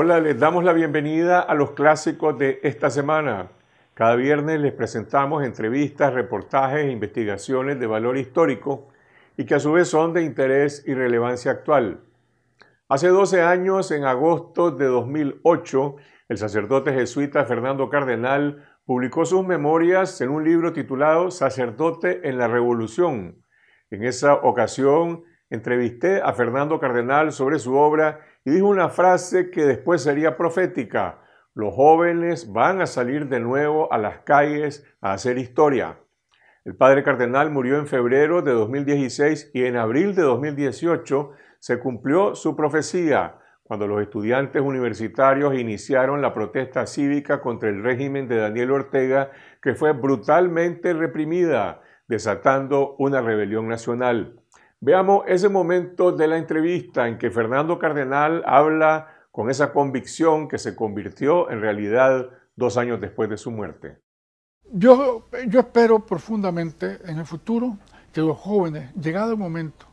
Hola, les damos la bienvenida a los clásicos de esta semana. Cada viernes les presentamos entrevistas, reportajes e investigaciones de valor histórico y que a su vez son de interés y relevancia actual. Hace 12 años, en agosto de 2008, el sacerdote jesuita Fernando Cardenal publicó sus memorias en un libro titulado Sacerdote en la Revolución. En esa ocasión entrevisté a Fernando Cardenal sobre su obra y dijo una frase que después sería profética. Los jóvenes van a salir de nuevo a las calles a hacer historia. El padre cardenal murió en febrero de 2016 y en abril de 2018 se cumplió su profecía cuando los estudiantes universitarios iniciaron la protesta cívica contra el régimen de Daniel Ortega, que fue brutalmente reprimida, desatando una rebelión nacional. Veamos ese momento de la entrevista en que Fernando Cardenal habla con esa convicción que se convirtió en realidad dos años después de su muerte. Yo, yo espero profundamente en el futuro que los jóvenes, llegado el momento,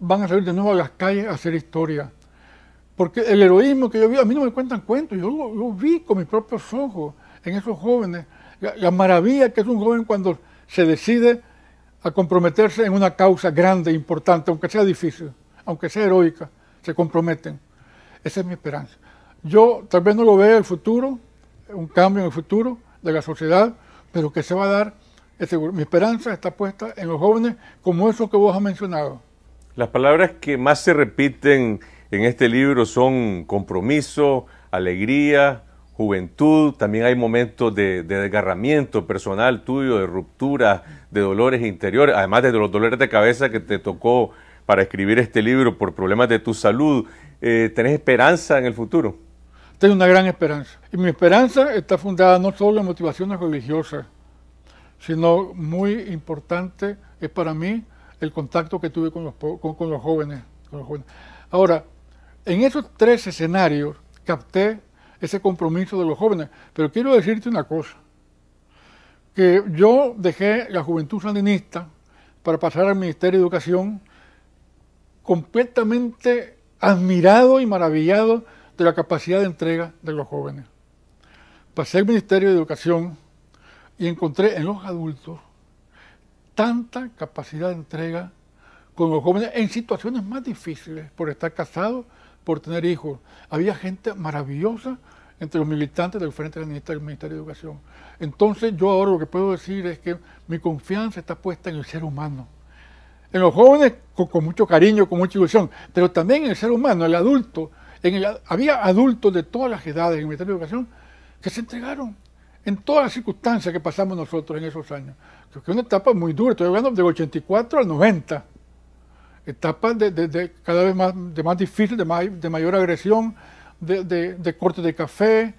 van a salir de nuevo a las calles a hacer historia. Porque el heroísmo que yo vi, a mí no me cuentan cuentos, yo lo, vi con mis propios ojos en esos jóvenes. la maravilla que es un joven cuando se decide a comprometerse en una causa grande, importante, aunque sea difícil, aunque sea heroica, se comprometen. Esa es mi esperanza. Yo tal vez no lo vea el futuro, un cambio en el futuro de la sociedad, pero que se va a dar, Mi esperanza está puesta en los jóvenes como eso que vos has mencionado. Las palabras que más se repiten en este libro son compromiso, alegría, juventud, también hay momentos de, desgarramiento personal tuyo, de ruptura, de dolores interiores, además de los dolores de cabeza que te tocó para escribir este libro por problemas de tu salud. Eh, ¿Tenés esperanza en el futuro? Tengo una gran esperanza. Y mi esperanza está fundada no solo en motivaciones religiosas, sino muy importante es para mí el contacto que tuve con los, jóvenes, con los jóvenes. Ahora, en esos tres escenarios capté ese compromiso de los jóvenes. Pero quiero decirte una cosa, que yo dejé la juventud sandinista para pasar al Ministerio de Educación completamente admirado y maravillado de la capacidad de entrega de los jóvenes. Pasé al Ministerio de Educación y encontré en los adultos tanta capacidad de entrega con los jóvenes en situaciones más difíciles, por estar casados, por tener hijos. Había gente maravillosa entre los militantes del Frente de del Ministerio de Educación. Entonces yo ahora lo que puedo decir es que mi confianza está puesta en el ser humano. En los jóvenes con, mucho cariño, con mucha ilusión, pero también en el ser humano, el adulto. había adultos de todas las edades en el Ministerio de Educación que se entregaron en todas las circunstancias que pasamos nosotros en esos años. que es una etapa muy dura, estoy hablando del 84 al 90 etapas de, cada vez más, de más difícil, de, más, de mayor agresión, de, corte de café,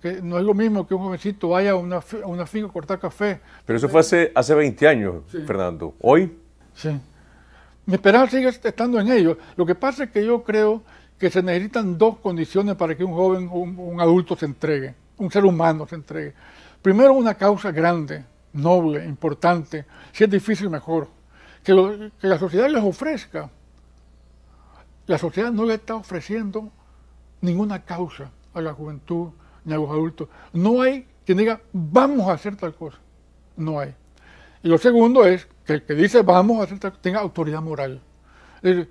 que no es lo mismo que un jovencito vaya a una, a una finca a cortar café. Pero eso fue hace, hace 20 años, Fernando. ¿Hoy? Sí. Mi esperanza sigue estando en ello. Lo que pasa es que yo creo que se necesitan dos condiciones para que un joven, un adulto se entregue, un ser humano se entregue. Primero, una causa grande, noble, importante. Si es difícil, mejor que, la sociedad les ofrezca. La sociedad no le está ofreciendo ninguna causa a la juventud ni a los adultos. No hay quien diga, vamos a hacer tal cosa. No hay. Y lo segundo es que el que dice, vamos a hacer tal cosa, tenga autoridad moral. Es decir,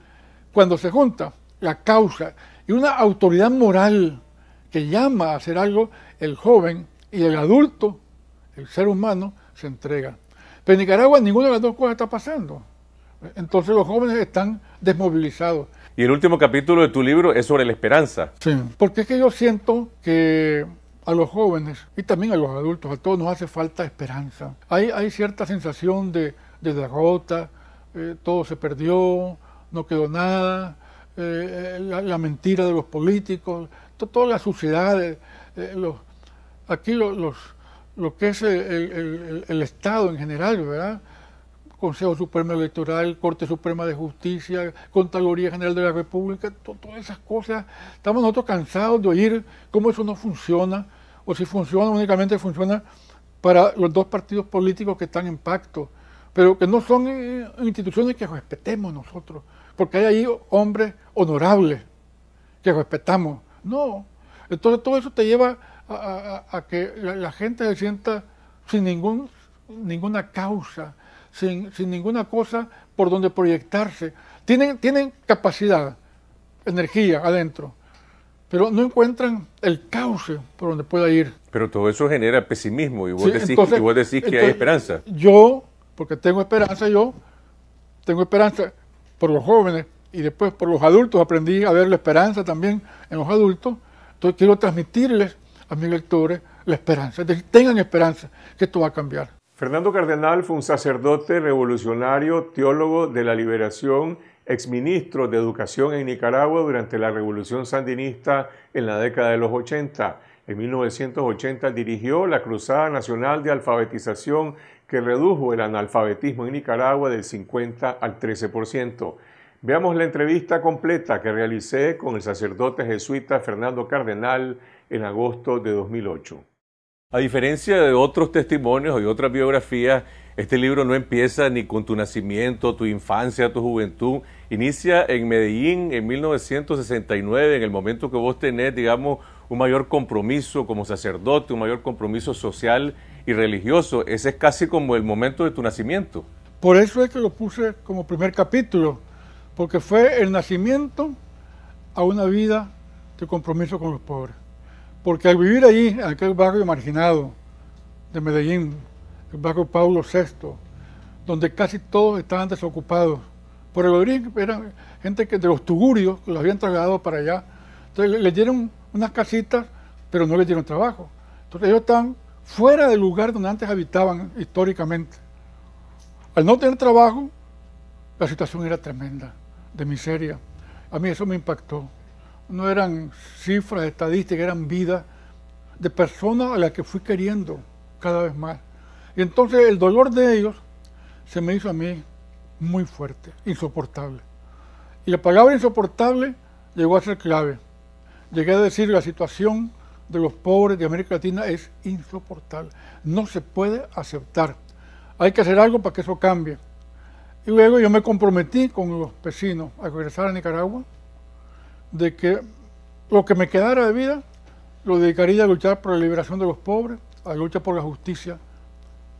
cuando se junta la causa y una autoridad moral que llama a hacer algo, el joven y el adulto, el ser humano, se entrega en Nicaragua ninguna de las dos cosas está pasando. Entonces los jóvenes están desmovilizados. Y el último capítulo de tu libro es sobre la esperanza. Sí, porque es que yo siento que a los jóvenes y también a los adultos, a todos nos hace falta esperanza. Hay, hay cierta sensación de, derrota, eh, todo se perdió, no quedó nada, eh, la, mentira de los políticos, todas toda la suciedad, eh, los, aquí los lo que es el, Estado en general, ¿verdad? Consejo Supremo Electoral, Corte Suprema de Justicia, Contraloría General de la República, todas esas cosas. Estamos nosotros cansados de oír cómo eso no funciona, o si funciona, únicamente funciona para los dos partidos políticos que están en pacto, pero que no son eh, instituciones que respetemos nosotros, porque hay ahí hombres honorables que respetamos. No, entonces todo eso te lleva a, que la, gente se sienta sin ningún, ninguna causa, sin, ninguna cosa por donde proyectarse. Tienen, tienen capacidad, energía adentro, pero no encuentran el cauce por donde pueda ir. Pero todo eso genera pesimismo y vos decís, que hay esperanza. Yo, porque tengo esperanza, yo tengo esperanza por los jóvenes y después por los adultos, aprendí a ver la esperanza también en los adultos, entonces quiero transmitirles a mis lectores la esperanza, tengan esperanza que esto va a cambiar. Fernando Cardenal fue un sacerdote revolucionario, teólogo de la liberación, exministro de Educación en Nicaragua durante la Revolución Sandinista en la década de los 80. En 1980 dirigió la Cruzada Nacional de Alfabetización que redujo el analfabetismo en Nicaragua del 50 al 13%. Veamos la entrevista completa que realicé con el sacerdote jesuita Fernando Cardenal en agosto de 2008. A diferencia de otros testimonios y otras biografías, este libro no empieza ni con tu nacimiento, tu infancia, tu juventud. Inicia en Medellín en 1969, en el momento que vos tenés, digamos, un mayor compromiso como sacerdote, un mayor compromiso social y religioso. Ese es casi como el momento de tu nacimiento. Por eso es que lo puse como primer capítulo, porque fue el nacimiento a una vida de compromiso con los pobres. Porque al vivir allí, en aquel barrio marginado de Medellín, el barrio Pablo VI, donde casi todos estaban desocupados, por el origen eran gente que de los tugurios que los habían trasladado para allá. Entonces les dieron unas casitas, pero no les dieron trabajo. Entonces ellos estaban fuera del lugar donde antes habitaban históricamente. Al no tener trabajo, la situación era tremenda, de miseria. A mí eso me impactó no eran cifras estadísticas, eran vidas de personas a las que fui queriendo cada vez más. Y entonces el dolor de ellos se me hizo a mí muy fuerte, insoportable. Y la palabra insoportable llegó a ser clave. Llegué a decir la situación de los pobres de América Latina es insoportable. No se puede aceptar. Hay que hacer algo para que eso cambie. Y luego yo me comprometí con los vecinos a regresar a Nicaragua de que lo que me quedara de vida lo dedicaría a luchar por la liberación de los pobres, a luchar por la justicia,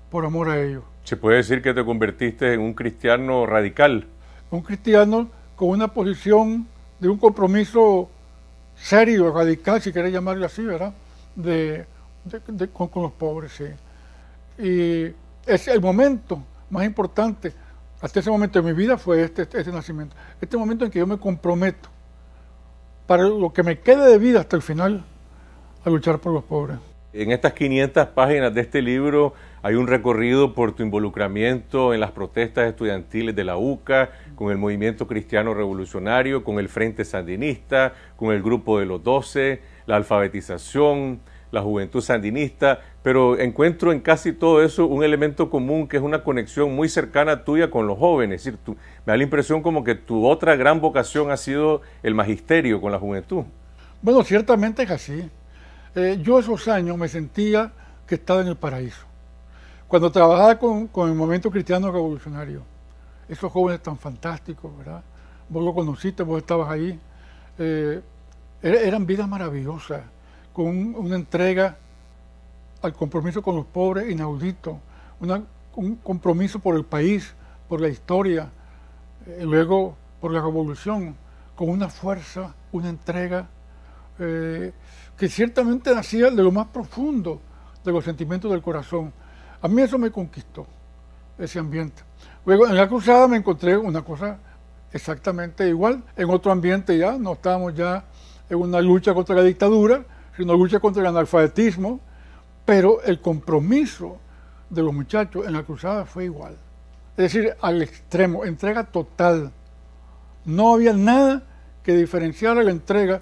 por amor a ellos. Se puede decir que te convertiste en un cristiano radical. Un cristiano con una posición de un compromiso serio, radical, si querés llamarlo así, ¿verdad? De, con, los pobres, sí. Y es el momento más importante, hasta ese momento de mi vida, fue este, este nacimiento. Este momento en que yo me comprometo para lo que me quede de vida hasta el final, a luchar por los pobres. En estas 500 páginas de este libro hay un recorrido por tu involucramiento en las protestas estudiantiles de la UCA, con el movimiento cristiano revolucionario, con el Frente Sandinista, con el Grupo de los Doce, la alfabetización, la juventud sandinista, pero encuentro en casi todo eso un elemento común que es una conexión muy cercana tuya con los jóvenes. me da la impresión como que tu otra gran vocación ha sido el magisterio con la juventud. Bueno, ciertamente es así. Eh, yo esos años me sentía que estaba en el paraíso. Cuando trabajaba con, el movimiento cristiano revolucionario, esos jóvenes tan fantásticos, ¿verdad? Vos lo conociste, vos estabas ahí. Eh, eran vidas maravillosas con una entrega al compromiso con los pobres inaudito, un compromiso por el país, por la historia, y eh, luego por la revolución, con una fuerza, una entrega eh, que ciertamente nacía de lo más profundo de los sentimientos del corazón. A mí eso me conquistó, ese ambiente. Luego en la cruzada me encontré una cosa exactamente igual, en otro ambiente ya, no estábamos ya en una lucha contra la dictadura, sino lucha contra el analfabetismo, pero el compromiso de los muchachos en la cruzada fue igual. Es decir, al extremo, entrega total. No había nada que diferenciara la entrega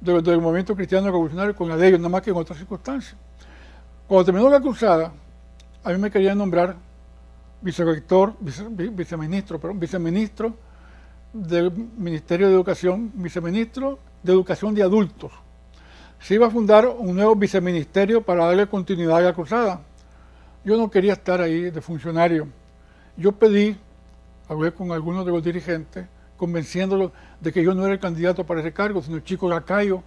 del movimiento cristiano revolucionario con la de ellos, nada más que en otras circunstancias. Cuando terminó la cruzada, a mí me querían nombrar vicerector, viceministro, viceministro del Ministerio de Educación, viceministro de Educación de Adultos se iba a fundar un nuevo viceministerio para darle continuidad a la cruzada. Yo no quería estar ahí de funcionario. Yo pedí, hablé con algunos de los dirigentes, convenciéndolos de que yo no era el candidato para ese cargo, sino Chico Lacayo,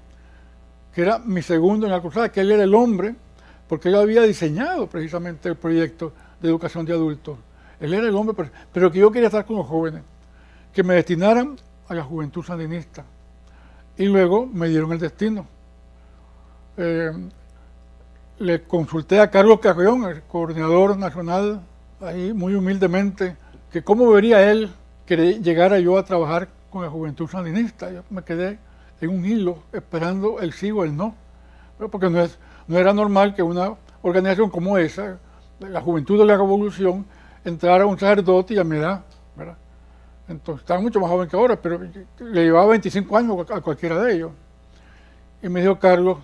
que era mi segundo en la cruzada, que él era el hombre, porque él había diseñado precisamente el proyecto de educación de adultos. Él era el hombre, pero que yo quería estar con los jóvenes, que me destinaran a la juventud sandinista. Y luego me dieron el destino. Eh, le consulté a Carlos Carrión, el coordinador nacional, ahí muy humildemente, que cómo vería él que llegara yo a trabajar con la juventud sandinista. Yo me quedé en un hilo esperando el sí o el no, porque no, es, no era normal que una organización como esa, la juventud de la revolución, entrara un sacerdote y a mi edad, Entonces, estaba mucho más joven que ahora, pero le llevaba 25 años a cualquiera de ellos. Y me dijo Carlos,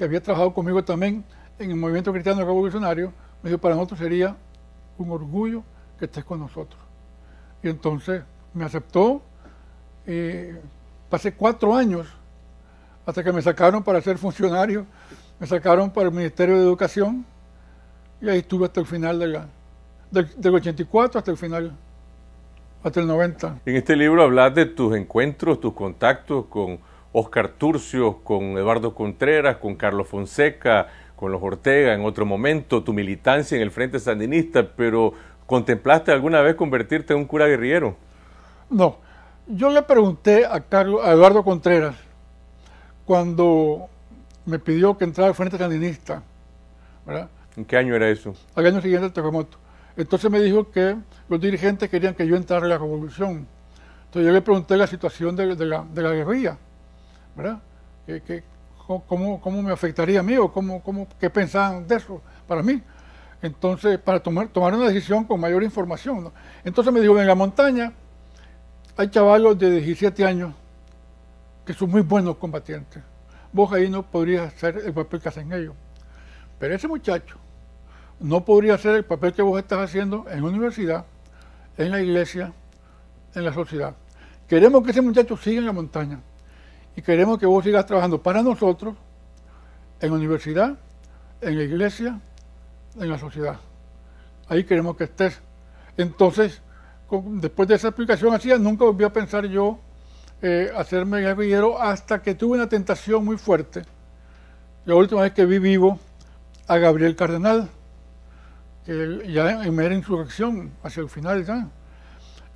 que había trabajado conmigo también en el movimiento cristiano revolucionario, me dijo, para nosotros sería un orgullo que estés con nosotros. Y entonces me aceptó. y pasé cuatro años hasta que me sacaron para ser funcionario, me sacaron para el Ministerio de Educación y ahí estuve hasta el final de del, del 84 hasta el final, hasta el 90. En este libro hablas de tus encuentros, tus contactos con Oscar Turcios con Eduardo Contreras, con Carlos Fonseca, con los Ortega en otro momento, tu militancia en el Frente Sandinista, pero ¿contemplaste alguna vez convertirte en un cura guerrillero? No. Yo le pregunté a, Carlos, Eduardo Contreras, cuando me pidió que entrara al Frente Sandinista, ¿En qué año era eso? Al año siguiente del terremoto. Entonces me dijo que los dirigentes querían que yo entrara a la revolución. Entonces yo le pregunté la situación de la guerrilla cómo, me afectaría a mí o qué pensaban de eso para mí? Entonces, para tomar, una decisión con mayor información. Entonces me dijo, en la montaña hay chavalos de 17 años que son muy buenos combatientes. Vos ahí no podrías hacer el papel que hacen ellos. Pero ese muchacho no podría hacer el papel que vos estás haciendo en la universidad, en la iglesia, en la sociedad. Queremos que ese muchacho siga en la montaña. Y queremos que vos sigas trabajando para nosotros, en la universidad, en la iglesia, en la sociedad. Ahí queremos que estés. Entonces, después de esa explicación así, nunca volví a pensar yo eh, hacerme guerrillero hasta que tuve una tentación muy fuerte. La última vez que vi vivo a Gabriel Cardenal, que ya en mera insurrección, hacia el final ¿sabes?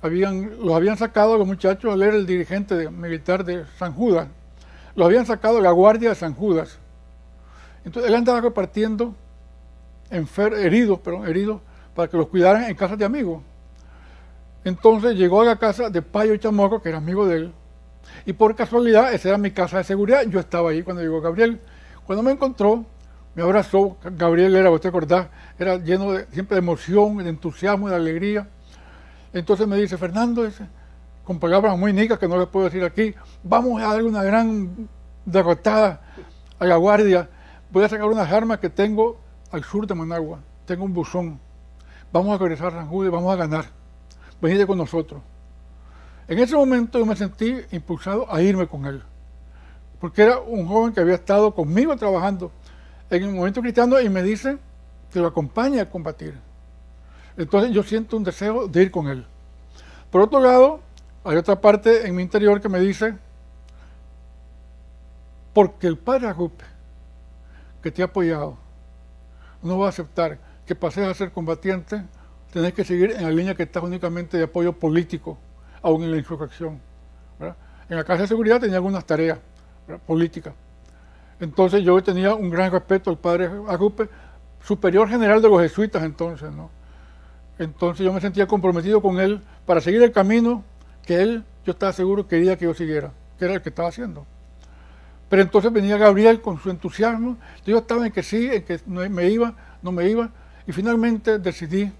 habían, los habían sacado los muchachos, él era el dirigente militar de San Judas, lo habían sacado la guardia de San Judas. Entonces él andaba repartiendo enfer, heridos, pero heridos, para que los cuidaran en casas de amigos. Entonces llegó a la casa de Payo Chamorro, que era amigo de él, y por casualidad esa era mi casa de seguridad, yo estaba ahí cuando llegó Gabriel. Cuando me encontró, me abrazó, Gabriel era, vos te acordás, era lleno de, siempre de emoción, de entusiasmo, de alegría. Entonces me dice, Fernando, con palabras muy nicas que no les puedo decir aquí, vamos a dar una gran derrotada a la guardia. Voy a sacar unas armas que tengo al sur de Managua. Tengo un buzón. Vamos a regresar a San vamos a ganar. Venid con nosotros. En ese momento yo me sentí impulsado a irme con él. Porque era un joven que había estado conmigo trabajando en el momento cristiano y me dice que lo acompaña a combatir. Entonces yo siento un deseo de ir con Él. Por otro lado, hay otra parte en mi interior que me dice, porque el Padre Agupe, que te ha apoyado, no va a aceptar que pases a ser combatiente, tenés que seguir en la línea que estás únicamente de apoyo político, aún en la insurrección. En la Casa de Seguridad tenía algunas tareas políticas. Entonces yo tenía un gran respeto al Padre Agupe, superior general de los jesuitas entonces, ¿no? Entonces yo me sentía comprometido con él para seguir el camino que él, yo estaba seguro, quería que yo siguiera, que era el que estaba haciendo. Pero entonces venía Gabriel con su entusiasmo, yo estaba en que sí, en que me iba, no me iba, y finalmente decidí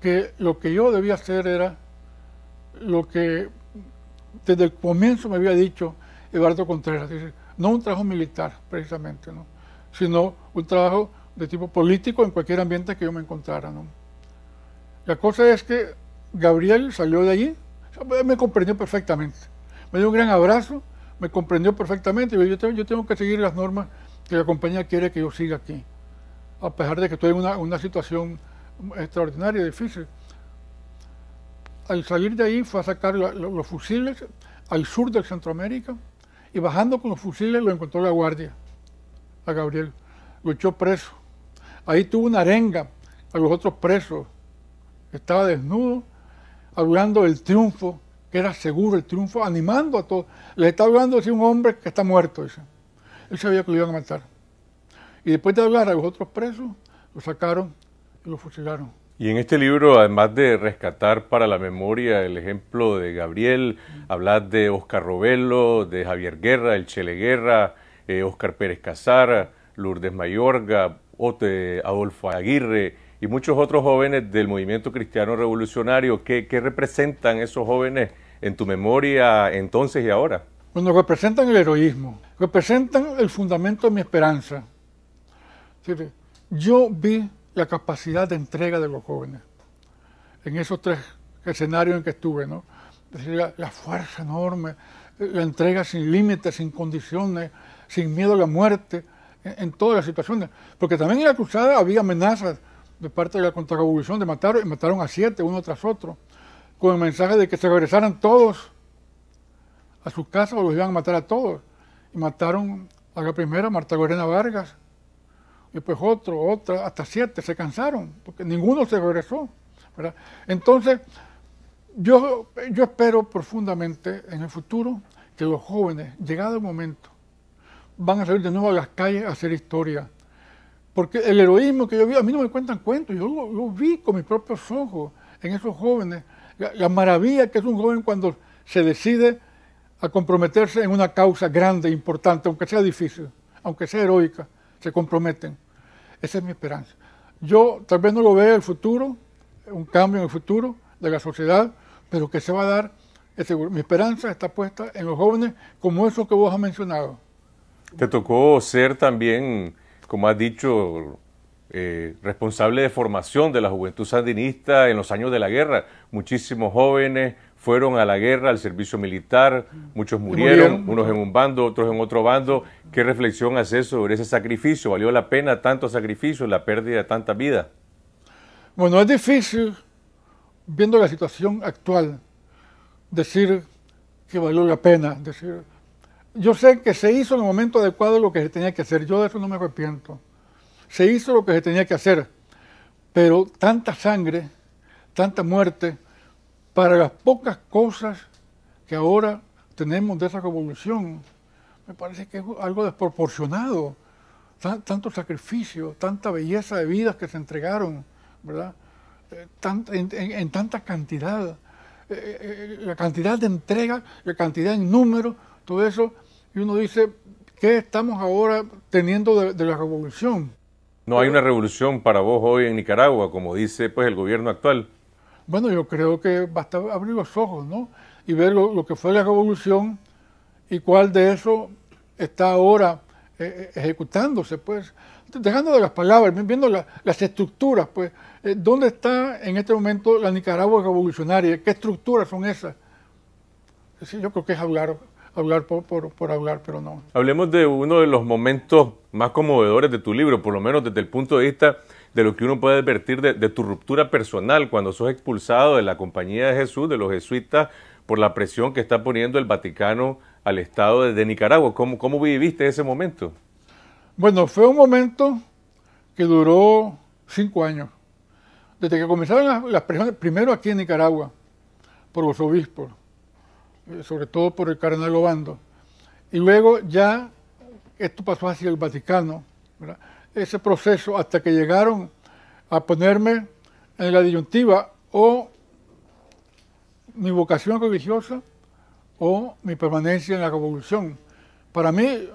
que lo que yo debía hacer era lo que desde el comienzo me había dicho Eduardo Contreras, no un trabajo militar precisamente, ¿no? sino un trabajo de tipo político en cualquier ambiente que yo me encontrara. ¿no? La cosa es que Gabriel salió de allí, me comprendió perfectamente. Me dio un gran abrazo, me comprendió perfectamente. Yo tengo, yo tengo que seguir las normas que la compañía quiere que yo siga aquí, a pesar de que estoy en una, situación extraordinaria, difícil. Al salir de ahí fue a sacar los fusiles al sur del Centroamérica y bajando con los fusiles lo encontró la guardia, a Gabriel. Lo echó preso. Ahí tuvo una arenga a los otros presos estaba desnudo, hablando del triunfo, que era seguro el triunfo, animando a todos. Le está hablando de un hombre que está muerto, dice. Él sabía que lo iban a matar. Y después de hablar a los otros presos, lo sacaron y lo fusilaron. Y en este libro, además de rescatar para la memoria el ejemplo de Gabriel, hablas de Oscar Robelo, de Javier Guerra, el Chele Guerra, Oscar eh, Pérez Casar, Lourdes Mayorga, Ote, Adolfo Aguirre, y muchos otros jóvenes del movimiento cristiano revolucionario. ¿Qué, representan esos jóvenes en tu memoria entonces y ahora? Bueno, representan el heroísmo, representan el fundamento de mi esperanza. Yo vi la capacidad de entrega de los jóvenes en esos tres escenarios en que estuve, ¿no? decir, la, fuerza enorme, la entrega sin límites, sin condiciones, sin miedo a la muerte, en, en, todas las situaciones. Porque también en la cruzada había amenazas de parte de la contrarrevolución de y mataron a siete uno tras otro, con el mensaje de que se regresaran todos a sus casas o los iban a matar a todos. Y mataron a la primera, Marta Lorena Vargas, y pues otro, otra, hasta siete, se cansaron, porque ninguno se regresó. Entonces, yo, yo espero profundamente en el futuro que los jóvenes, llegado el momento, van a salir de nuevo a las calles a hacer historia porque el heroísmo que yo vi, a mí no me cuentan cuentos, yo lo, vi con mis propios ojos en esos jóvenes. La, maravilla que es un joven cuando se decide a comprometerse en una causa grande, importante, aunque sea difícil, aunque sea heroica, se comprometen. Esa es mi esperanza. Yo tal vez no lo vea el futuro, un cambio en el futuro de la sociedad, pero que se va a dar, Mi esperanza está puesta en los jóvenes como eso que vos has mencionado. Te tocó ser también como has dicho, eh, responsable de formación de la juventud sandinista en los años de la guerra. Muchísimos jóvenes fueron a la guerra, al servicio militar, muchos murieron, murieron, unos en un bando, otros en otro bando. ¿Qué reflexión haces sobre ese sacrificio? ¿Valió la pena tanto sacrificio, la pérdida de tanta vida? Bueno, es difícil, viendo la situación actual, decir que valió la pena, decir yo sé que se hizo en el momento adecuado lo que se tenía que hacer. Yo de eso no me arrepiento. Se hizo lo que se tenía que hacer. Pero tanta sangre, tanta muerte, para las pocas cosas que ahora tenemos de esa revolución, me parece que es algo desproporcionado. tanto sacrificio, tanta belleza de vidas que se entregaron, ¿verdad? Eh, en, tanta cantidad. Eh, eh, la cantidad de entrega, la cantidad en número, todo eso, y uno dice, ¿qué estamos ahora teniendo de, la revolución? No hay una revolución para vos hoy en Nicaragua, como dice pues el gobierno actual. Bueno, yo creo que basta abrir los ojos, ¿no? Y ver lo, que fue la revolución y cuál de eso está ahora eh, eh, ejecutándose, pues. Dejando de las palabras, viendo las estructuras, pues. Eh, ¿Dónde está en este momento la Nicaragua revolucionaria? ¿Qué estructuras son esas? yo creo que es hablar hablar por, por, hablar, pero no. Hablemos de uno de los momentos más conmovedores de tu libro, por lo menos desde el punto de vista de lo que uno puede advertir de, tu ruptura personal cuando sos expulsado de la Compañía de Jesús, de los jesuitas, por la presión que está poniendo el Vaticano al Estado de, Nicaragua. ¿Cómo, ¿Cómo viviste ese momento? Bueno, fue un momento que duró cinco años. Desde que comenzaron las, las presiones, primero aquí en Nicaragua, por los obispos, sobre todo por el cardenal Obando. Y luego ya esto pasó hacia el Vaticano, ese proceso hasta que llegaron a ponerme en la disyuntiva o mi vocación religiosa o mi permanencia en la revolución. Para mí,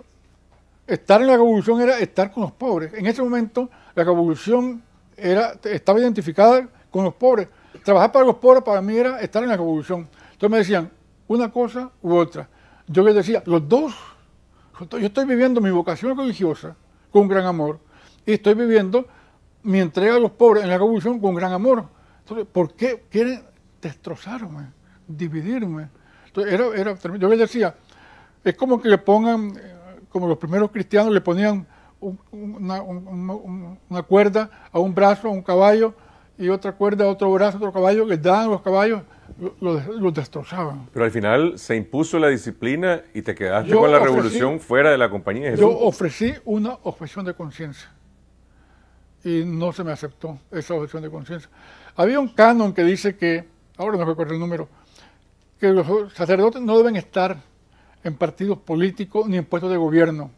estar en la revolución era estar con los pobres. En ese momento, la revolución era, estaba identificada con los pobres. Trabajar para los pobres para mí era estar en la revolución. Entonces me decían, una cosa u otra. Yo les decía, los dos, yo estoy viviendo mi vocación religiosa con gran amor y estoy viviendo mi entrega a los pobres en la revolución con gran amor. Entonces, ¿por qué quieren destrozarme, dividirme? yo les decía, es como que le pongan, eh, como los primeros cristianos le ponían una, una, cuerda a un brazo, a un caballo, y otra cuerda a otro brazo, a otro caballo, les dan los caballos lo, destrozaban. Pero al final se impuso la disciplina y te quedaste con la revolución fuera de la compañía. Jesús. Yo ofrecí una objeción de conciencia y no se me aceptó esa objeción de conciencia. Había un canon que dice que, ahora no recuerdo el número, que los sacerdotes no deben estar en partidos políticos ni en puestos de gobierno.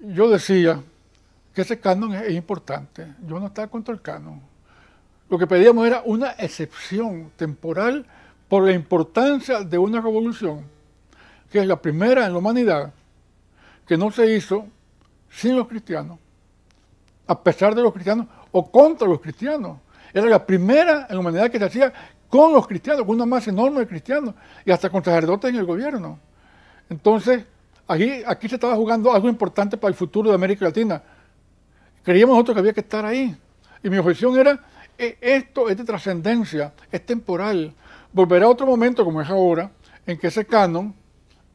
Yo decía que ese canon es importante. Yo no estaba contra el canon lo que pedíamos era una excepción temporal por la importancia de una revolución, que es la primera en la humanidad, que no se hizo sin los cristianos, a pesar de los cristianos o contra los cristianos. Era la primera en la humanidad que se hacía con los cristianos, con una masa enorme de cristianos y hasta con sacerdotes en el gobierno. Entonces, aquí, aquí se estaba jugando algo importante para el futuro de América Latina. Creíamos nosotros que había que estar ahí. Y mi objeción era esto es de trascendencia, es temporal. Volverá a otro momento, como es ahora, en que ese canon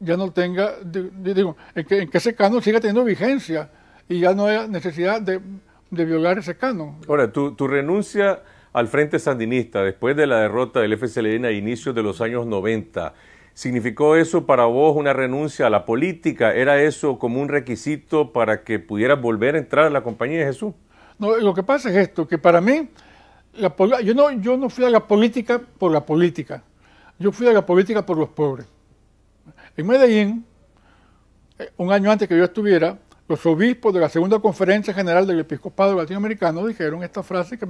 ya no tenga, digo, en que, ese canon siga teniendo vigencia y ya no haya necesidad de, violar ese canon. Ahora, tu, renuncia al Frente Sandinista después de la derrota del FSLN a inicios de los años 90, ¿Significó eso para vos una renuncia a la política? ¿Era eso como un requisito para que pudieras volver a entrar a la compañía de Jesús? No, lo que pasa es esto, que para mí yo, no, yo no fui a la política por la política, yo fui a la política por los pobres. En Medellín, eh, un año antes que yo estuviera, los obispos de la Segunda Conferencia General del Episcopado Latinoamericano dijeron esta frase que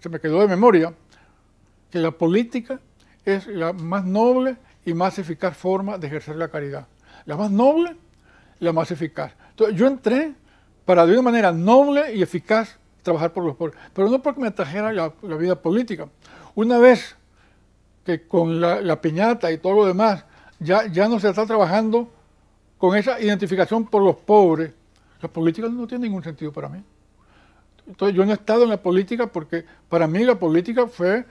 se me quedó de memoria, que la política es la más noble y más eficaz forma de ejercer la caridad. La más noble, la más eficaz. Entonces, yo entré para de una manera noble y eficaz trabajar por los pobres, pero no porque me atrajera la, vida política. Una vez que con la, piñata y todo lo demás, ya, ya no se está trabajando con esa identificación por los pobres, la política no tiene ningún sentido para mí. Entonces yo no he estado en la política porque para mí la política fue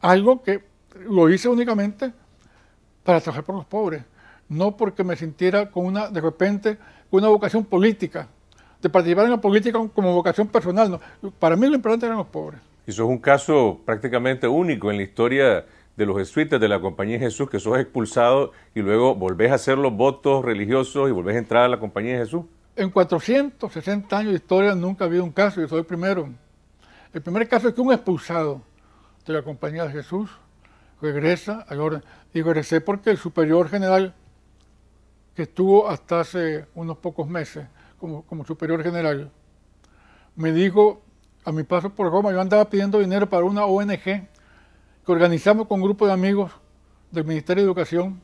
algo que lo hice únicamente para trabajar por los pobres, no porque me sintiera con una, de repente, con una vocación política de participar en la política como vocación personal. ¿no? Para mí lo importante eran los pobres. Y eso es un caso prácticamente único en la historia de los jesuitas de la Compañía de Jesús, que sos expulsado y luego volvés a hacer los votos religiosos y volvés a entrar a la Compañía de Jesús. En 460 años de historia nunca ha habido un caso, yo soy el primero. El primer caso es que un expulsado de la Compañía de Jesús regresa al orden. Y regresé porque el superior general, que estuvo hasta hace unos pocos meses, como, superior general, me dijo, a mi paso por Roma, yo andaba pidiendo dinero para una ONG que organizamos con un grupo de amigos del Ministerio de Educación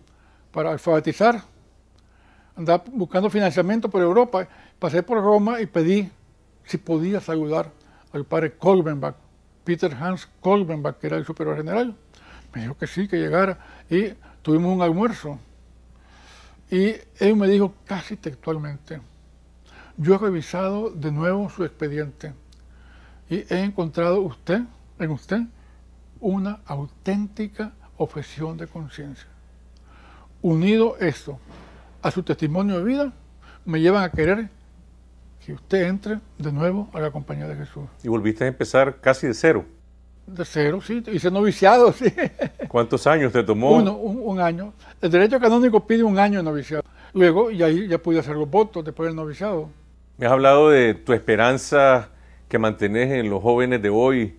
para alfabetizar. Andaba buscando financiamiento por Europa, pasé por Roma y pedí si podía saludar al padre Kolbenbach, Peter Hans Kolbenbach, que era el superior general. Me dijo que sí, que llegara y tuvimos un almuerzo. Y él me dijo casi textualmente, yo he revisado de nuevo su expediente y he encontrado usted, en usted una auténtica ofensión de conciencia. Unido esto a su testimonio de vida, me llevan a querer que usted entre de nuevo a la compañía de Jesús. Y volviste a empezar casi de cero. De cero, sí, hice noviciado, sí. ¿Cuántos años te tomó? Uno, un, un, año. El derecho canónico pide un año de noviciado. Luego, y ahí ya pude hacer los votos después del noviciado. Me has hablado de tu esperanza que mantenés en los jóvenes de hoy,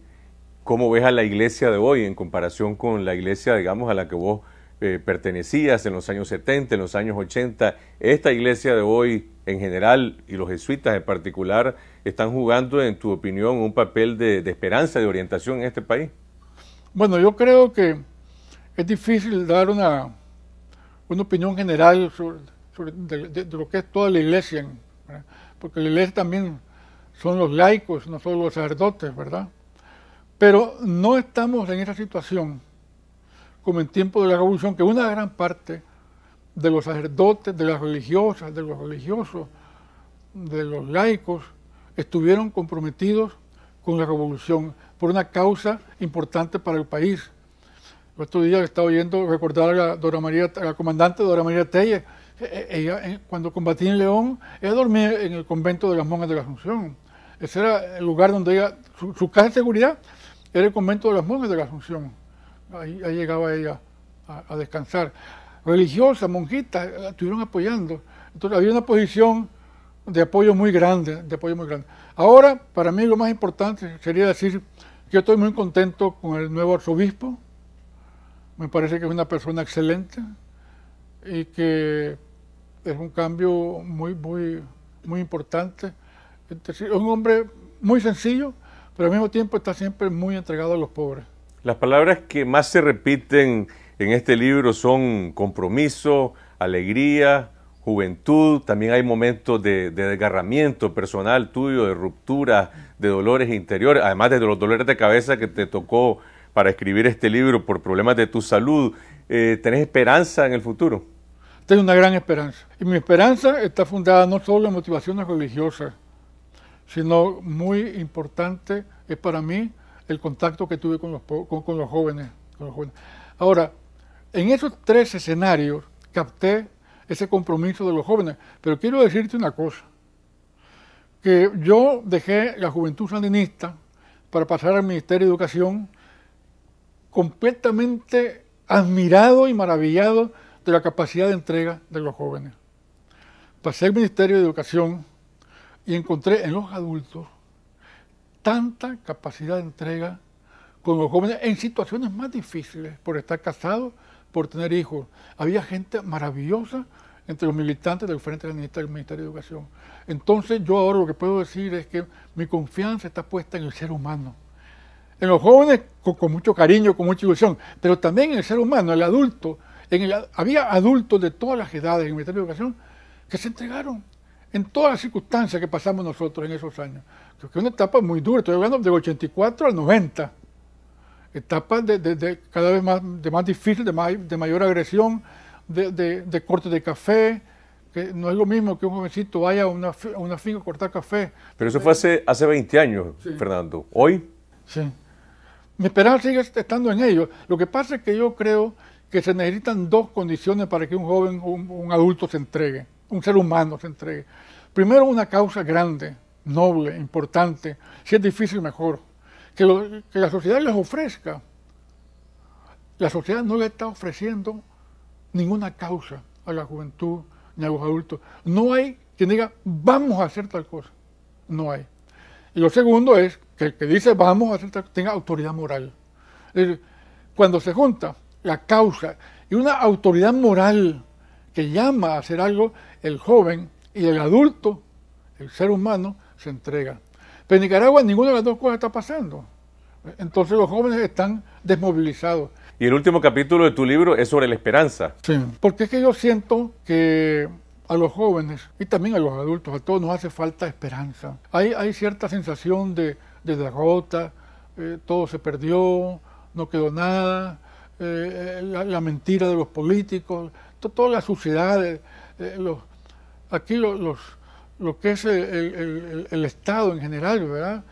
cómo ves a la iglesia de hoy en comparación con la iglesia, digamos, a la que vos eh, pertenecías en los años 70, en los años 80. Esta iglesia de hoy en general y los jesuitas en particular están jugando, en tu opinión, un papel de, de esperanza, de orientación en este país. Bueno, yo creo que es difícil dar una, una opinión general sobre, sobre de, lo que es toda la iglesia. en porque la iglesia también son los laicos, no solo los sacerdotes, ¿verdad? Pero no estamos en esa situación como en tiempo de la revolución, que una gran parte de los sacerdotes, de las religiosas, de los religiosos, de los laicos, estuvieron comprometidos con la revolución por una causa importante para el país. otro día estaba oyendo recordar a la, Dora María, a la comandante Dora María Telle, eh, eh, ella, eh, cuando combatí en León, ella dormía en el convento de las monjas de la Asunción. Ese era el lugar donde ella, su, casa de seguridad era el convento de las monjas de la Asunción. Ahí, llegaba ella a, descansar. Religiosa, monjita, la estuvieron apoyando. Entonces había una posición de apoyo muy grande, de apoyo muy grande. Ahora, para mí lo más importante sería decir que yo estoy muy contento con el nuevo arzobispo. Me parece que es una persona excelente, y que es un cambio muy, muy, muy importante. Es un hombre muy sencillo, pero al mismo tiempo está siempre muy entregado a los pobres. Las palabras que más se repiten en este libro son compromiso, alegría, juventud, también hay momentos de, desgarramiento personal tuyo, de ruptura, de dolores interiores, además de los dolores de cabeza que te tocó para escribir este libro por problemas de tu salud. Eh, ¿Tenés esperanza en el futuro? Tengo una gran esperanza. Y mi esperanza está fundada no solo en motivaciones religiosas, sino muy importante es para mí el contacto que tuve con los, jóvenes, los jóvenes. Ahora, en esos tres escenarios capté ese compromiso de los jóvenes, pero quiero decirte una cosa, que yo dejé la juventud sandinista para pasar al Ministerio de Educación completamente admirado y maravillado de la capacidad de entrega de los jóvenes. Pasé al Ministerio de Educación y encontré en los adultos tanta capacidad de entrega con los jóvenes en situaciones más difíciles, por estar casados, por tener hijos. Había gente maravillosa entre los militantes del Frente del Ministerio de Educación. Entonces yo ahora lo que puedo decir es que mi confianza está puesta en el ser humano, en los jóvenes con mucho cariño, con mucha ilusión, pero también en el ser humano, el adulto, había adultos de todas las edades en el Ministerio de Educación que se entregaron en todas las circunstancias que pasamos nosotros en esos años. que es una etapa muy dura, estoy hablando de 84 al 90, etapa de, cada vez más, de más difícil, de, de mayor agresión, de, cortes de café, que no es lo mismo que un jovencito vaya a una, finca a cortar café. Pero eso fue hace, hace 20 años, Fernando. ¿Hoy? Sí. Mi esperanza sigue estando en ello. Lo que pasa es que yo creo que se necesitan dos condiciones para que un joven, un, un adulto se entregue, un ser humano se entregue. Primero, una causa grande, noble, importante, si es difícil, mejor, que, que la sociedad les ofrezca. La sociedad no le está ofreciendo ninguna causa a la juventud ni a los adultos. No hay quien diga, vamos a hacer tal cosa. No hay. Y lo segundo es que el que dice vamos a hacer tal cosa tenga autoridad moral. cuando se junta la causa y una autoridad moral que llama a hacer algo, el joven y el adulto, el ser humano, se entrega. Pero en Nicaragua ninguna de las dos cosas está pasando. Entonces los jóvenes están desmovilizados. Y el último capítulo de tu libro es sobre la esperanza. Sí, porque es que yo siento que a los jóvenes y también a los adultos, a todos nos hace falta esperanza. Hay, hay cierta sensación de, derrota, eh, todo se perdió, no quedó nada, eh, la, mentira de los políticos, ...todas las la eh, los, aquí los, lo que es el, Estado en general, ¿verdad?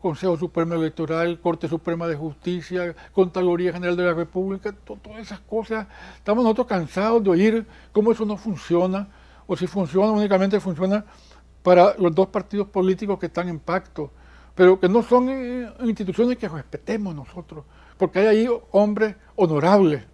Consejo Supremo Electoral, Corte Suprema de Justicia, Contraloría General de la República, todas esas cosas. Estamos nosotros cansados de oír cómo eso no funciona, o si funciona, únicamente funciona para los dos partidos políticos que están en pacto, pero que no son eh, instituciones que respetemos nosotros, porque hay ahí hombres honorable,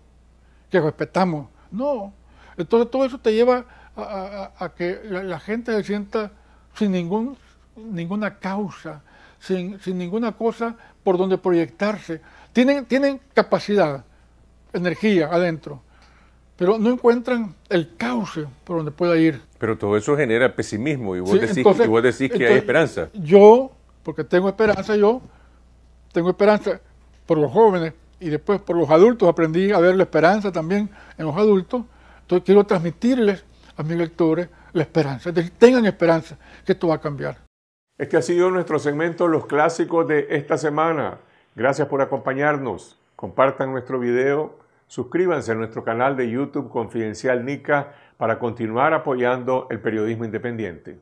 que respetamos. No. Entonces todo eso te lleva a, que la, gente se sienta sin ningún, ninguna causa, sin, sin ninguna cosa por donde proyectarse. Tienen, tienen capacidad, energía adentro, pero no encuentran el cauce por donde pueda ir. Pero todo eso genera pesimismo y vos decís, que hay esperanza. Yo, porque tengo esperanza, yo tengo esperanza por los jóvenes, y después por los adultos aprendí a ver la esperanza también en los adultos. Entonces quiero transmitirles a mis lectores la esperanza. tengan esperanza que esto va a cambiar. Este ha sido nuestro segmento Los Clásicos de esta semana. Gracias por acompañarnos. Compartan nuestro video. Suscríbanse a nuestro canal de YouTube Confidencial Nica para continuar apoyando el periodismo independiente.